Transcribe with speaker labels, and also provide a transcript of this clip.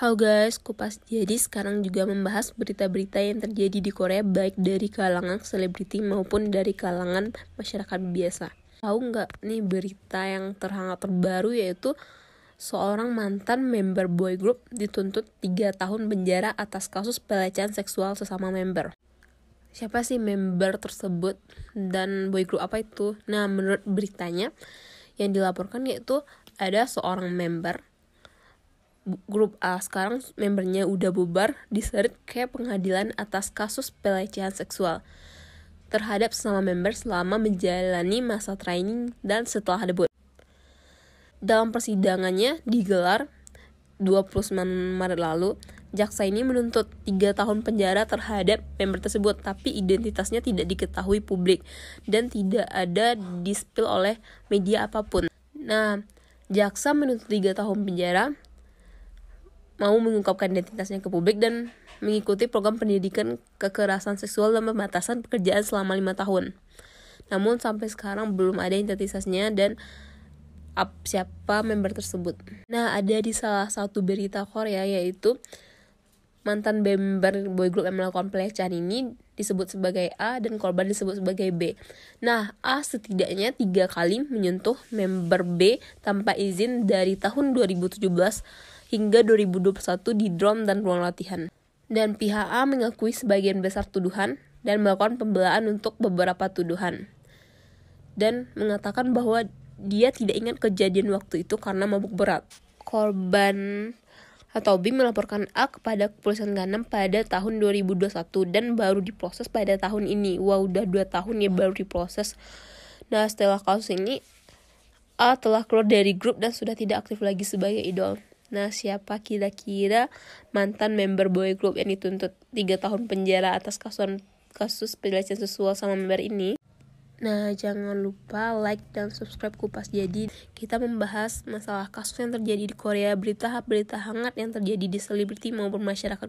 Speaker 1: Halo guys, Kupas jadi sekarang juga membahas berita-berita yang terjadi di Korea baik dari kalangan selebriti maupun dari kalangan masyarakat biasa. Tahu nggak nih berita yang terhangat terbaru yaitu seorang mantan member boy group dituntut 3 tahun penjara atas kasus pelecehan seksual sesama member. Siapa sih member tersebut dan boy group apa itu? Nah, menurut beritanya yang dilaporkan yaitu ada seorang member grup A sekarang membernya udah bubar diseret ke pengadilan atas kasus pelecehan seksual terhadap sesama member selama menjalani masa training dan setelah debut. Dalam persidangannya digelar 29 Maret lalu, jaksa ini menuntut 3 tahun penjara terhadap member tersebut, tapi identitasnya tidak diketahui publik dan tidak ada dispil oleh media apapun. Nah, jaksa menuntut 3 tahun penjara mau mengungkapkan identitasnya ke publik dan mengikuti program pendidikan kekerasan seksual dan pembatasan pekerjaan selama lima tahun. Namun sampai sekarang belum ada identitasnya dan up siapa member tersebut. Nah, ada di salah satu berita Korea yaitu mantan member boy group yang melakukan pelecehan ini disebut sebagai A dan korban disebut sebagai B. Nah, A setidaknya tiga kali menyentuh member B tanpa izin dari tahun 2017 hingga 2021 di drum dan ruang latihan. Dan pihak A mengakui sebagian besar tuduhan dan melakukan pembelaan untuk beberapa tuduhan. Dan mengatakan bahwa dia tidak ingat kejadian waktu itu karena mabuk berat. Korban atau B melaporkan A kepada kepolisian Ganam pada tahun 2021 dan baru diproses pada tahun ini. wow udah 2 tahun ya baru diproses. Nah, setelah kasus ini, A telah keluar dari grup dan sudah tidak aktif lagi sebagai idol. Nah, siapa kira-kira mantan member boy group yang dituntut 3 tahun penjara atas kasus kasus pelecehan seksual sama member ini? Nah, jangan lupa like dan subscribe Kupas Jadi. Kita membahas masalah kasus yang terjadi di Korea, berita-berita hangat yang terjadi di selebriti maupun masyarakat